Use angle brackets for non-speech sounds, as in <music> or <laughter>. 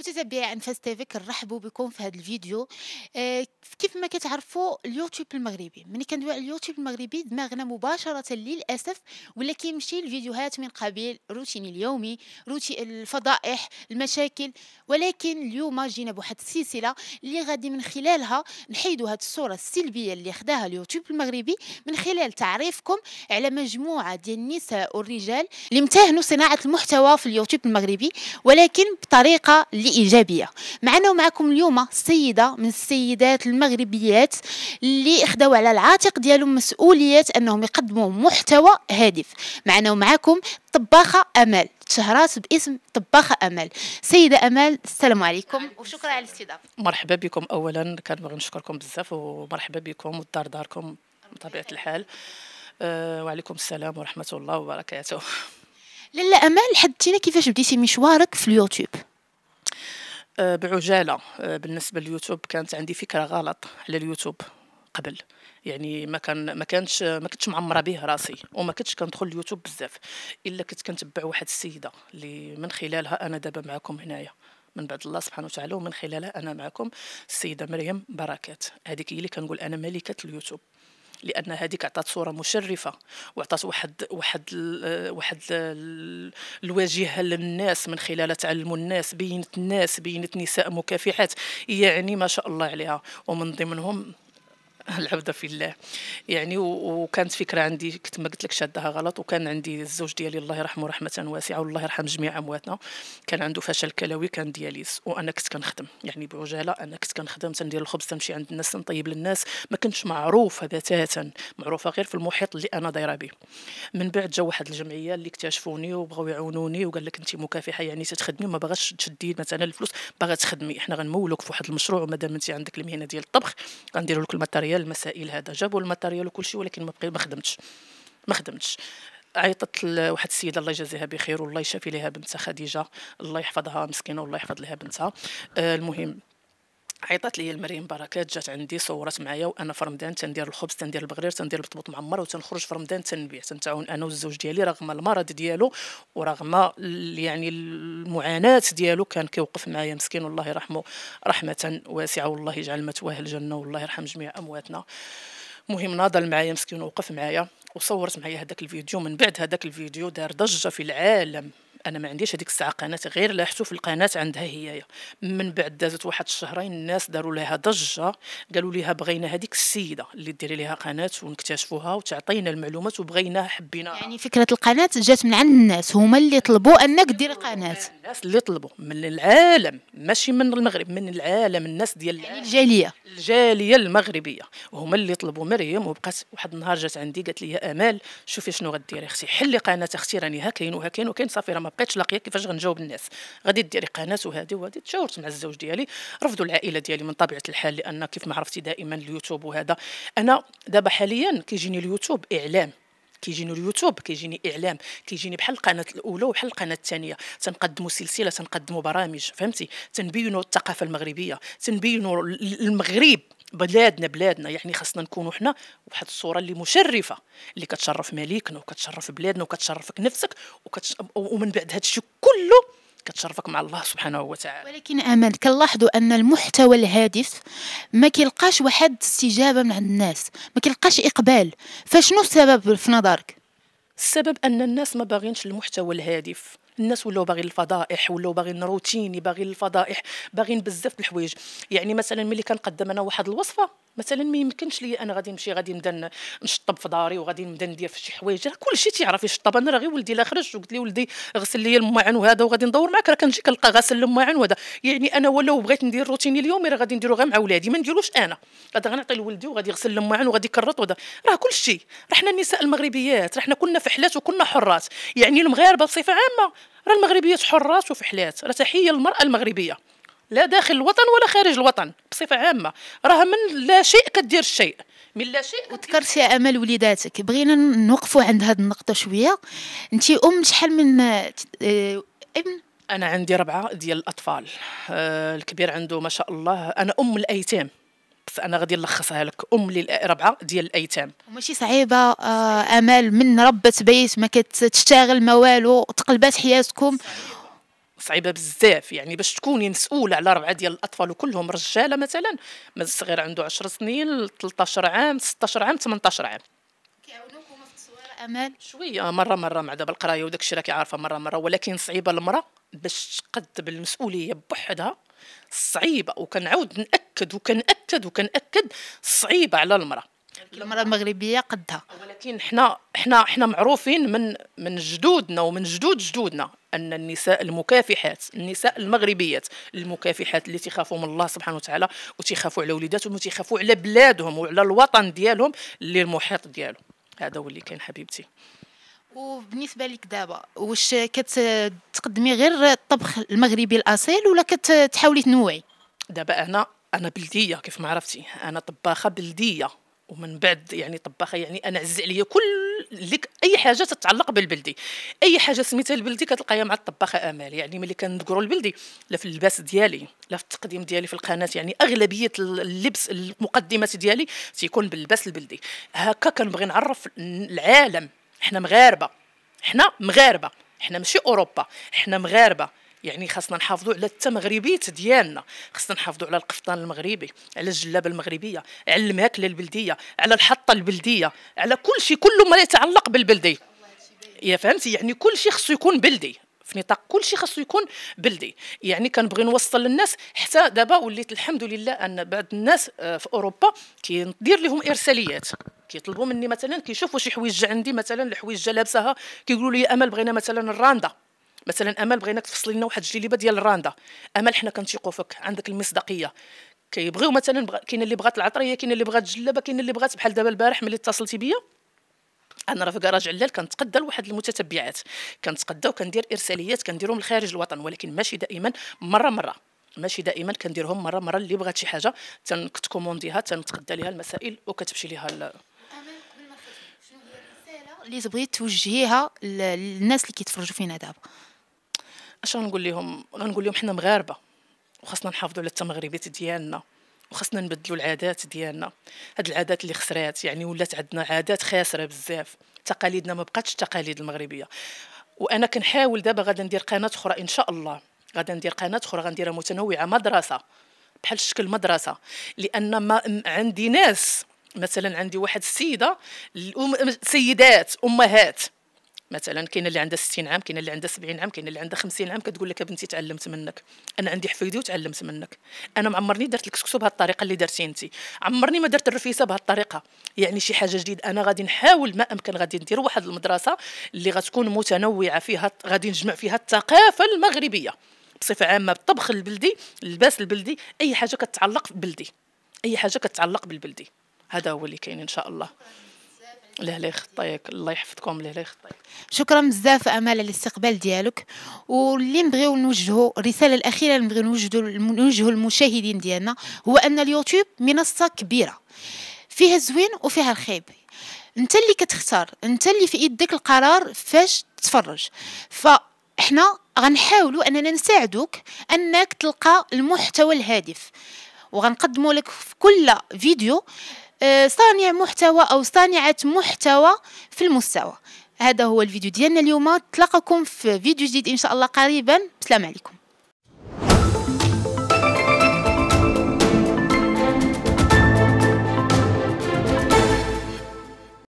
متتبعي انفاس تيفيك كنرحبوا بكم في هذا الفيديو آه كيف ما كتعرفوا اليوتيوب المغربي ملي كندوي على اليوتيوب المغربي دماغنا مباشره للاسف ولا كيمشي لفيديوهات من قبيل روتيني اليومي روتين الفضائح المشاكل ولكن اليوم جينا بواحد السلسله اللي غادي من خلالها نحيدوا هذه الصوره السلبيه اللي خداها اليوتيوب المغربي من خلال تعريفكم على مجموعه ديال النساء والرجال اللي امتهنوا صناعه المحتوى في اليوتيوب المغربي ولكن بطريقه اللي الايجابيه معنا ومعكم اليوم سيده من السيدات المغربيات اللي خداو على العاتق ديالهم مسؤوليه انهم يقدموا محتوى هادف معنا ومعكم طباخه امل تشهرات باسم طباخه امل سيده امل السلام عليكم وشكرا على الاستضافه مرحبا بكم اولا كنبغي نشكركم بزاف ومرحبا بكم والدار داركم بطبيعه الحال آه، وعليكم السلام ورحمه الله وبركاته لاله امال حدثينا كيفاش بديتي مشوارك في اليوتيوب آه، بعجالة آه، بالنسبة لليوتيوب كانت عندي فكرة غلط على اليوتيوب قبل يعني ما كان ما كانش ما كنتش معمره به راسي وما كنتش كندخل اليوتيوب بزاف الا كنت كنتبع واحد السيده اللي من خلالها انا دابا معكم هنايا من بعد الله سبحانه وتعالى ومن خلالها انا معكم السيده مريم بركات هذيك هي اللي كنقول انا ملكه اليوتيوب لان هذيك عطات صوره مشرفه وعطات واحد واحد واحد الواجهه للناس من خلال تعلم الناس بينت الناس بينت نساء مكافحات يعني ما شاء الله عليها ومن ضمنهم <laughs> العبده في الله يعني وكانت فكره عندي كنت ما قلت لك شادها غلط وكان عندي الزوج ديالي الله يرحمه رحمه واسعه والله يرحم جميع امواتنا كان عنده فشل كلوي كان دياليز وانا كنت كنخدم يعني بعجاله انا كنت كنخدم تندير الخبز تمشي عند الناس تنطيب للناس ما كنتش معروفه بتاتا معروفه غير في المحيط اللي انا دايره به من بعد جا واحد الجمعيه اللي اكتشفوني وبغاو يعاونوني وقال لك انت مكافحه يعني تتخدمي ما باغاش تشدي مثلا الفلوس باغا تخدمي احنا غنمولوك في واحد المشروع ومادام انت عندك المهنه ديال الطبخ غنديروا لك الماتريال الماتريال المسائل هذا جابوا الماتريال وكل شيء ولكن ما بقي ما خدمتش ما خدمتش عيطت لواحد السيده الله يجازيها بخير والله يشافي لها بنتها خديجه الله يحفظها مسكينه والله يحفظ لها بنتها آه، المهم عيطات لي المريم بركات جات عندي صورت معايا وانا في رمضان تندير الخبز تندير البغرير تندير البطبوط معمر وتنخرج في رمضان تنبيع تنتعاون انا والزوج ديالي رغم المرض ديالو ورغم يعني المعاناه ديالو كان كيوقف معايا مسكين والله يرحمه رحمه واسعه والله يجعل متواه الجنه والله يرحم جميع امواتنا مهم ناضل معايا مسكين ووقف معايا وصورت معايا هذاك الفيديو من بعد هذاك الفيديو دار ضجه في العالم انا ما عنديش هذيك الساعه قناه غير لاحتو في القناه عندها هي من بعد دازت واحد الشهرين الناس داروا لها ضجه قالوا لها بغينا هذيك السيده اللي ديري لها قناه ونكتشفوها وتعطينا المعلومات وبغيناها حبينا يعني فكره القناه جات من عند الناس هما اللي طلبوا انك ديري قناه الناس اللي طلبوا من العالم ماشي من المغرب من العالم الناس ديال يعني الجاليه الجاليه المغربيه هما اللي طلبوا مريم وبقات واحد النهار جات عندي قالت لي يا امال شوفي شنو غديري اختي حلي قناه اختي راني ها كاين وها كاين وكاين صافي راه ما بقيتش لاقيه كيفاش غنجاوب الناس غادي ديري قناه وهذه وهذه تشاورت مع الزوج ديالي رفضوا العائله ديالي من طبيعه الحال لان كيف ما عرفتي دائما اليوتيوب وهذا انا دابا حاليا كيجيني اليوتيوب اعلام كيجيني اليوتيوب كيجيني اعلام كيجيني بحال القناه الاولى وبحال القناه الثانيه تنقدموا سلسله تنقدموا برامج فهمتي تنبينوا الثقافه المغربيه تنبينوا المغرب بلادنا بلادنا يعني خاصنا نكونوا حنا بواحد الصوره اللي مشرفه اللي كتشرف مليكنا وكتشرف بلادنا وكتشرفك نفسك وكتش... ومن بعد هذا الشيء كله كتشرفك مع الله سبحانه وتعالى ولكن امان كنلاحظوا ان المحتوى الهادف ما كيلقاش واحد استجابه من عند الناس ما كيلقاش اقبال فشنو السبب في نظرك السبب ان الناس ما باغينش المحتوى الهادف الناس ولاو باغيين الفضائح ولاو باغيين روتيني باغيين الفضائح باغيين بزاف الحوايج يعني مثلا ملي كنقدم انا واحد الوصفه مثلا ما يمكنش لي انا غادي نمشي غادي نبدا نشطب في داري وغادي نبدا ندير في شي حوايج راه كلشي تيعرف يشطب انا راه غير ولدي لا خرج وقلت لي ولدي غسل لي الماعن وهذا وغادي ندور معاك راه كنجي كنلقى غسل الماعن وهذا يعني انا ولو بغيت ندير روتيني اليومي راه غادي نديرو غير مع ولادي ما نديروش انا غادي غنعطي لولدي وغادي يغسل الماعن وغادي يكرط وهذا راه كلشي راه حنا النساء المغربيات راه حنا كنا فحلات وكنا حرات يعني المغاربه بصفه عامه راه المغربيات وفي وفحلات راه تحيه للمراه المغربيه لا داخل الوطن ولا خارج الوطن بصفه عامه راه من لا شيء كدير الشيء من لا شيء وذكرتي امل وليداتك بغينا نوقفوا عند هذه النقطه شويه انت ام شحال من آه، ابن انا عندي ربعه ديال الاطفال آه، الكبير عنده ما شاء الله انا ام الايتام فانا غادي نلخصها لك ام للربعه ديال الايتام وماشي صعيبه آه امال من ربت بيت ما كتشتغل ما والو تقلبات حياتكم صعيبه بزاف يعني باش تكوني مسؤوله على ربعه ديال الاطفال وكلهم رجاله مثلا من الصغير عنده 10 سنين 13 عام 16 عام 18 عام كيعاونوكم في التصوير امال شويه مره مره مع دابا القرايه وداك الشيء راكي عارفه مره مره ولكن صعيبه المراه باش تقد بالمسؤوليه بوحدها صعيبه وكنعاود ناكد وكناكد وكناكد صعيبه على المراه المراه المغربيه قدها ولكن حنا حنا حنا معروفين من من جدودنا ومن جدود جدودنا ان النساء المكافحات النساء المغربيات المكافحات اللي تيخافوا من الله سبحانه وتعالى وتيخافوا على وليداتهم وتيخافوا على بلادهم وعلى الوطن ديالهم اللي المحيط ديالهم هذا هو اللي كاين حبيبتي وبالنسبه لك دابا واش كتقدمي غير الطبخ المغربي الاصيل ولا كتحاولي تنوعي دابا انا انا بلديه كيف ما عرفتي انا طباخه بلديه ومن بعد يعني طباخه يعني انا عز عليا كل لك اي حاجه تتعلق بالبلدي اي حاجه سميتها البلدي كتلقاها مع الطباخه امال يعني ملي كنذكروا البلدي لا في اللباس ديالي لا في التقديم ديالي في القناه يعني اغلبيه اللبس المقدمات ديالي تيكون باللباس البلدي هكا كنبغي نعرف العالم احنا مغاربه احنا مغاربه احنا ماشي اوروبا احنا مغاربه يعني خاصنا نحافظوا على التمغربيت ديالنا خاصنا نحافظوا على القفطان المغربي على الجلابه المغربيه على الماكله البلديه على الحطه البلديه على كل شيء كله ما يتعلق بالبلدي يا فهمتي يعني كل شيء خصو يكون بلدي في نطاق كل شيء خاصو يكون بلدي يعني كنبغي نوصل للناس حتى دابا وليت الحمد لله ان بعض الناس آه، في اوروبا كندير لهم ارساليات كيطلبوا مني مثلا كيشوفوا شي حويجه عندي مثلا الحويجه لابساها كيقولوا لي امل بغينا مثلا الراندا مثلا امل بغيناك تفصلي لنا واحد الجليبه ديال الراندا امل حنا كنثيقوا فيك عندك المصداقيه كيبغيو مثلا كاين اللي بغات العطريه كاين اللي بغات الجلابه كاين اللي بغات بحال دابا البارح ملي اتصلتي بيا انا راه في كراج علال كنتقدى لواحد المتتبعات كنتقدى وكندير ارساليات كنديرهم لخارج الوطن ولكن ماشي دائما مره مره ماشي دائما كنديرهم مره مره اللي بغات شي حاجه تنكتكومونديها تنتقدى ليها المسائل وكتمشي ليها ال... اللي تبغي توجهيها للناس اللي كيتفرجوا فينا دابا اش غنقول لهم غنقول لهم حنا مغاربه وخاصنا نحافظوا على التمغربيه ديالنا وخاصنا نبدلوا العادات ديالنا هاد العادات اللي خسرات يعني ولات عندنا عادات خاسره بزاف تقاليدنا ما بقاتش التقاليد المغربيه وانا كنحاول دابا غادي ندير قناه اخرى ان شاء الله غادي ندير قناه اخرى غنديرها متنوعه مدرسه بحال شكل مدرسه لان ما عندي ناس مثلا عندي واحد السيده سيدات امهات مثلا كاين اللي عندها 60 عام كاين اللي عندها 70 عام كاين اللي عندها 50 عام كتقول لك بنتي تعلمت منك انا عندي حفيدي وتعلمت منك انا ما عمرني درت لك سكسو بهذه الطريقه اللي درتي انت عمرني ما درت الرفيسه بهذه الطريقه يعني شي حاجه جديده انا غادي نحاول ما امكن غادي ندير واحد المدرسه اللي غتكون متنوعه فيها غادي نجمع فيها الثقافه المغربيه بصفه عامه الطبخ البلدي اللباس البلدي اي حاجه كتعلق بالبلدي اي حاجه كتعلق بالبلدي هذا هو اللي كاين ان شاء الله الله لا يخطيك الله يحفظكم الله لا يخطيك شكرا بزاف امال على الاستقبال ديالك واللي نبغيو نوجهوا الرساله الاخيره اللي نبغيو نوجهوا نوجه للمشاهدين ديالنا هو ان اليوتيوب منصه كبيره فيها الزوين وفيها الخايب انت اللي كتختار انت اللي في يدك القرار فاش تتفرج فاحنا غنحاولوا اننا نساعدوك انك تلقى المحتوى الهادف وغنقدموا لك في كل فيديو آه، صانع محتوى او صانعه محتوى في المستوى هذا هو الفيديو ديالنا اليوم تلقاكم في فيديو جديد ان شاء الله قريبا السلام عليكم